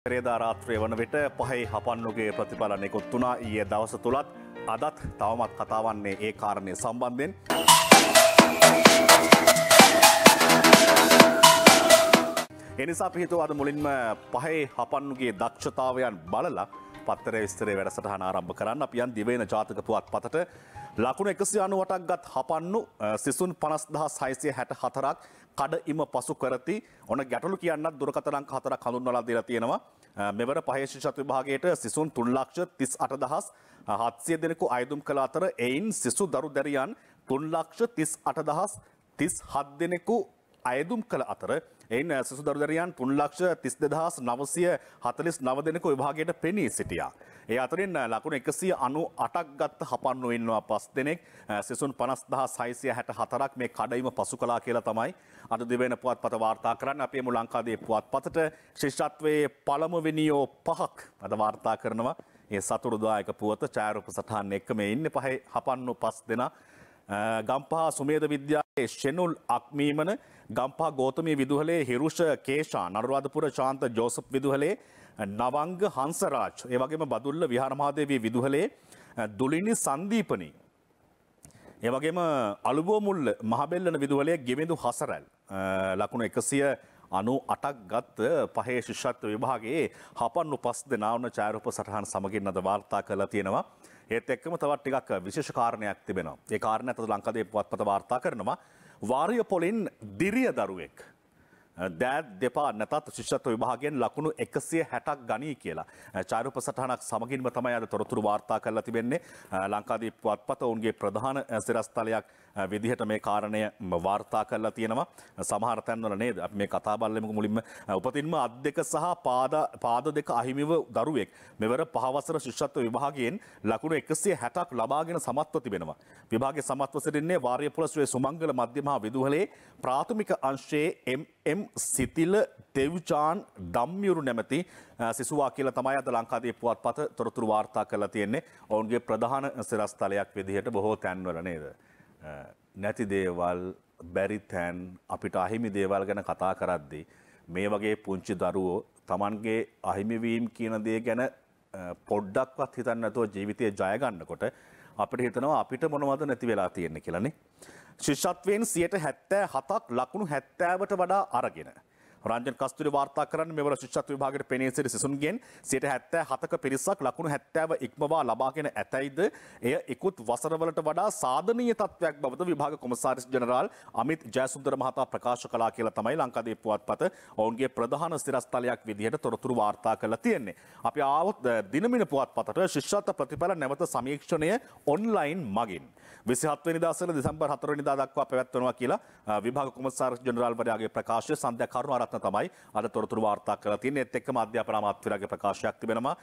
පෙරේදා රාත්‍රය වන විට පහයි හපන්නුගේ ප්‍රතිඵල නිකුත් වුණා ඊයේ දවස තුලත් අදත් තවමත් කතා වන්නේ ඒ කාරණය සම්බන්ධයෙන්. එනිසා පිහිතුව අද මුලින්ම පහේ හපන්නුගේ දක්ෂතාවයන් බලලා පත්තර විස්තරේ වැඩසටහන ආරම්භ කරන්න අපියන් දිවෙන ජාතක පුවත් පතට ලකුණු එකසි අනුවටක් ගත් හපන්නු සිසුන් පනස්දා සයිසිය හැට හතරක් කඩ ඉම පසු කරති ඔන ගැටලු කියන්නත් දුරකතරංක හතර කඳුන්වලා දීලා තියෙනවා. මෙවර පහේෂිෂත් විභාගයට සිසුන් තුන්ලක්ෂ තිස් අටදහස් හත්සිය දෙනෙකු අයදුම් කළ අතර එයින් සිසු දරු දැරියන් තුන්ලක්ෂ තිස් අටදහස් තිස් හත් දෙනෙකු අයදුම් කළ අතර එයින් සිසු දරුදරයන් තුන්ලක්ෂ තිස් දෙදහස් නවසය හතලිස් නවදෙනක විභාගයට පෙනී සිටියා. ඒ අතරින් ලකුණ එකසිය අනු අටක් ගත්ත හපන්නු ඉන්නවා පස් දෙනෙක් සිසුන් පනස්දහ සයිසිය හැට හතරක් මේ කඩයිම පසු කලා කියලා තමයි අද දෙවෙන පුවත් පත වාර්තා කරන්න අපේ මු ලංකාදේ පුවත් පතට ශිෂ්ෂත්වයේ පළමුවෙනියෝ පහක් අද වාර්තා කරනවා ඒ සතුරුදායක පුවත චෑරුප සටහන් එක්කම ඉන්න පහේ හපන්නු පස් දෙනා ගම්පහ සුමේද විද්‍යාලයේ ෂෙනුල් අක්මීමන ගම්පහ ගෝතමී විදුහලේ හිරුෂ කේෂා නරුවාදපුර ශාන්ත ජෝසප් විදුහලේ නවංග හංසරාජ් ඒ වගේම බදුල්ල විහාරමහාදේවී විදුහලේ දුලිනි සංදීපනී ඒ වගේම අලුබෝමුල් මහබෙල්ලන විදුහලේ ගෙවිඳු හසරැල් ලකුණු එකසිය අනු අටක් ගත් පහේ ශිෂ්‍යත්ව විභාගේ හපන්නු පස් දෙනාවන චාරූප සටහන් සමගින් අද වාර්තා කළ තියෙනවා ඒත් එක්කම තවත් ටිකක් විශේෂ කාරණයක් තිබෙනවා. ඒ කාරණය ඇතුළත ලංකාදීප වත්පත වාර්තා කරනවා වාරිය පොලින් දිරිය දරුවෙක් දෑත් දෙපා නැතත් ශිෂ්ත්ව විභාගෙන් ලකුණු එකසිය හැටක් ගනී කියලා. චාරුප සටහනක් සමගින්ම තමයි අද තොරතුරු වාර්තා කරලා තිබෙන්නේ ලංකාදීප වත්පත ඔවුන්ගේ ප්‍රධාන සිරස්තලයක් විදිහට මේ කාරණය වාර්තා කරලා තියෙනවා සමහර තැන්වල නේද මේ කතාබල්ලෙමක මුලින්ම උපතින්ම අත් දෙක සහ පාද දෙක අහිමිව දරුවෙක් මෙවර පහවසර ශිෂ්ත්ව විභාගයෙන් ලකුණු එකසේ හැටක් ලබාගෙන සමත්ව තිබෙනවා. විභාගේ සමත්ව සිටින්නේ වාර්ය පුලස්වේ සුමංගල මධ්‍යමහා විදුහලේ ප්‍රාථමික අංශයේ එම් සිතිල තෙව්චාන් ඩම්යුරු නැමති සිසුවා කියලා තමයි අද ලංකාදේ පුවත් පත තොරතුරු වාර්තා කරලා තියෙන්නේ ඔවුන්ගේ ප්‍රධාන සිරස්තලයක් විදිහට බොහෝ තැන්වල නේද. නැති දේවල් බැරිතැන් අපිට අහිමි දේවල් ගැන කතා කරද්දී. මේ වගේ පුංචි දරුවෝ තමන්ගේ අහිමිවීම් කියන දේ ගැන පොඩ්ඩක්වත් හිතන්නතුව ජීවිතය ජයගන්නකොට අපිට හිතනවා අපිට මොනවද නැති වෙලා තියෙන්නේ කියලානේ. ශිෂ්‍යත්වයෙන් සියයට හැත්තෑ හතක් ලකුණු හැත්තෑවට වඩා අරගෙන. රජන් කස්තුර වාර්තා කරන්න මෙවර ශිෂ්ත් විභාගට පෙනේසිර සිසුන්ගෙන් සිට හැත්තෑ හතක පිරිසක් ලකුණු හැත්තෑව ඉක්මවා ලබාගෙන ඇතැයිද එය එකුත් වසරවලට වඩා සාධනීය තත්වයක් බවත විභාග කොමසාරිස් ජනරාල් අමිත් ජයසුන්දර මහතා ප්‍රකාශ කලා කියලා තමයි ලංකාදේ පුවත්පත ඔවුන්ගේ ප්‍රධාන ස්ථිරස්ථලයක් විදිහට තොරතුරු වාර්තා කරලා තියෙන්නේ. අපි ආවොත් දිනමින පුවත්පතට ශිෂ්‍යත්ව ප්‍රතිඵල නැවත සමීක්ෂණය ඔන්ලයින් මගින්. විසිහත්වනි දසල දෙසම්බර් හතරනිදා දක්වා පැවැත්වනවා කියලා විභාග කොමසාරිස් ජනරාල්වරයාගේ ප්‍රකාශය සන්ධ්‍ය කරුණු අරත් ක්‍රියාත්න තමයි අර තොරතුරු වාර්තා කර තින් එත් එක්කම අධ්‍යාපන අමාත්‍යවරයාගේ ප්‍රකාශයක් තිබෙනවා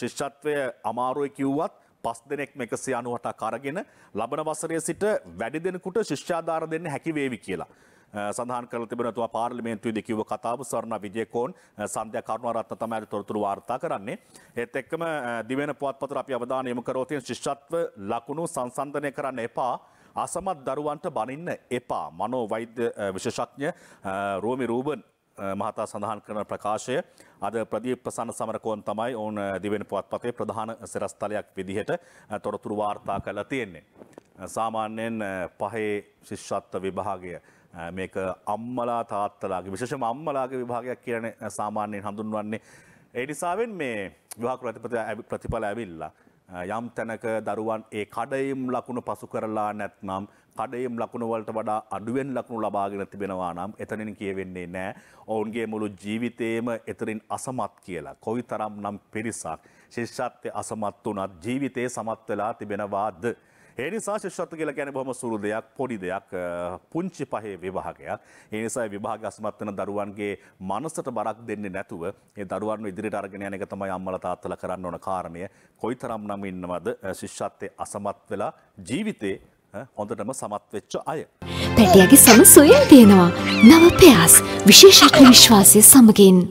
ශිෂ්‍යත්වය අමාරුයි කිව්වත් පස් දෙනෙක් එකසි අනුවටක් අරගෙන ලබන වසරය සිට වැඩි දෙනකුට ශිෂ්‍යාධාර දෙන්න හැකිවේවි කියලා. සඳහන් කර තිබෙනතුව පාර්ලිමේන්තුවේ දෙකිව කතාව සරණ විජයකෝන් සන්ධ්‍ය කරුණාරත්න තමයි තොරතුරු වාර්තා කරන්නේ. ඒත් එක්කම දිවෙන පුවත්පතට අපි අවධානය යොමු කරොත් ශිෂ්‍යත්ව ලකුණු සංසන්දනය කරන්න එපා. අසමත් දරුවන්ට බනින්න එපා මනෝ වෛද්‍ය විශෂඥ රෝමි රූබන් මහතා සඳහන් කරන ප්‍රකාශය අද ප්‍රදී ප්‍රසන්න සමරකෝන් තමයි ඔවුන් දිවෙන පුවත්පතේ ප්‍රධාන සිරස්තලයක් විදිහට තොරතුරු වාර්තා කළ තියෙන්නේ. සාමාන්‍යයෙන් පහේ ශිෂ්ෂත්ව විභාගය මේක අම්මලා තාත්තලාගේ විශෂම අම්මලාගේ විභාගයක් කියන සාමාන්‍යයෙන් හඳුන්වන්නේ. ඒ නිසාවෙන් මේ විවාකර ප්‍රතිපල ඇවිල්ලා යම් තැනක දරුවන් ඒ කඩයම් ලකුණු පසු කරලා නැත්නම් කඩයම් ලකුණුවලට වඩා අඩුවෙන් ලකුණු ලබාගෙන තිබෙනවා නම් එතනින් කියවෙන්නේ නෑ ඔවුන්ගේ මුළු ජීවිතේම එතරින් අසමත් කියලා. කොයි තරම් නම් පිරිසක් ශිෂ්‍යත්වය අසමත් වනත් ජීවිතයේ සමත් වෙලා තිබෙනවාද. ඒනිසා ශිෂ්ත්ව කියල ගැන බොහම සුරු දෙයක් පොඩි දෙයක් පුංචි පහේ විවාහකයක් ඒනිසා විභාග අස්මත්වන දරුවන්ගේ මනසට බරක් දෙන්න නැතුව ඒ දරුවන් ඉදිරිට අරගෙන යන එක තමයි අම්මල තාත්තල කරන්න ඕන කාරණය කොයි තරම් නම් ඉන්නවද ශිෂ්ෂත්තය අසමත් වෙලා ජීවිතේ හොඳටම සමත්වෙච්ච අය. පැටියගේ සම සොයල් තියෙනවා නව ප්‍යයාස් විශේෂක්‍ර විශ්වාසය සමගින්.